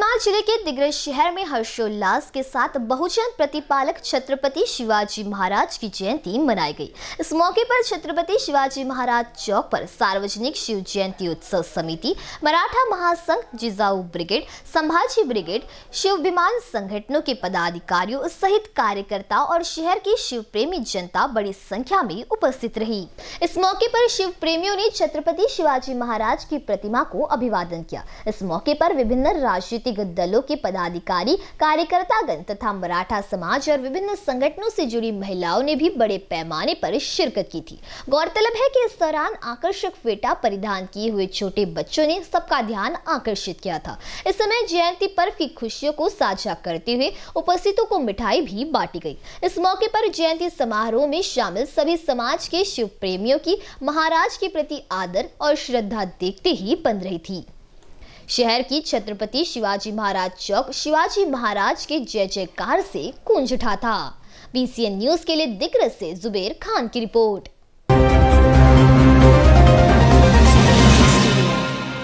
यवतमाल जिले के दिग्रज शहर में हर्षोल्लास के साथ बहुजन प्रतिपालक छत्रपति शिवाजी महाराज की जयंती मनाई गई इस मौके पर छत्रपति शिवाजी महाराज चौक पर सार्वजनिक शिव जयंती उत्सव समिति मराठा महासंघ जिजाऊ ब्रिगेड संभाजी ब्रिगेड शिव विमान संगठनों के पदाधिकारियों सहित कार्यकर्ता और शहर की शिव प्रेमी जनता बड़ी संख्या में उपस्थित रही इस मौके पर शिव प्रेमियों ने छत्रपति शिवाजी महाराज की प्रतिमा को अभिवादन किया इस मौके पर विभिन्न राजनीतिक व्यक्तिगत दलों के पदाधिकारी कार्यकर्तागण तथा मराठा समाज और विभिन्न संगठनों से जुड़ी महिलाओं ने भी बड़े पैमाने पर शिरकत की थी गौरतलब है कि इस दौरान आकर्षक फेटा परिधान किए हुए छोटे बच्चों ने सबका ध्यान आकर्षित किया था इस समय जयंती पर्व की खुशियों को साझा करते हुए उपस्थितों को मिठाई भी बांटी गई इस मौके पर जयंती समारोह में शामिल सभी समाज के शिव प्रेमियों की महाराज के प्रति आदर और श्रद्धा देखते ही बन रही थी शहर की छत्रपति शिवाजी महाराज चौक शिवाजी महाराज के जय जयकार से कुंज उठा था बीसीएन न्यूज के लिए दिग्रज से जुबेर खान की रिपोर्ट